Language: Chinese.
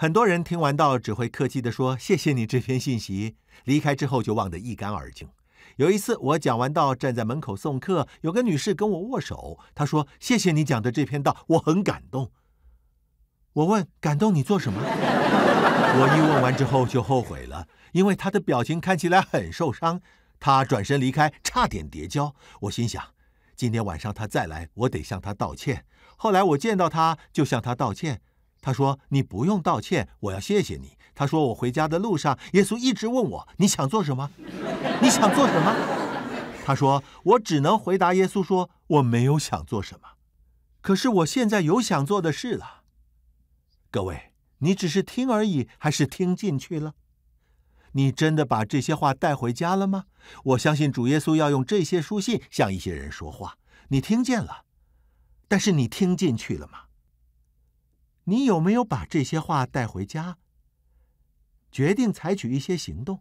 很多人听完道，只会客气地说：“谢谢你这篇信息。”离开之后就忘得一干二净。有一次，我讲完道，站在门口送客，有个女士跟我握手，她说：“谢谢你讲的这篇道，我很感动。”我问：“感动你做什么？” 我一问完之后就后悔了，因为她的表情看起来很受伤。她转身离开，差点跌跤。我心想：今天晚上她再来，我得向她道歉。后来我见到她，就向她道歉。他说：“你不用道歉，我要谢谢你。”他说：“我回家的路上，耶稣一直问我：‘你想做什么？你想做什么？’”他说：“我只能回答耶稣说：‘我没有想做什么，可是我现在有想做的事了。’”各位，你只是听而已，还是听进去了？你真的把这些话带回家了吗？我相信主耶稣要用这些书信向一些人说话。你听见了，但是你听进去了吗？你有没有把这些话带回家？决定采取一些行动？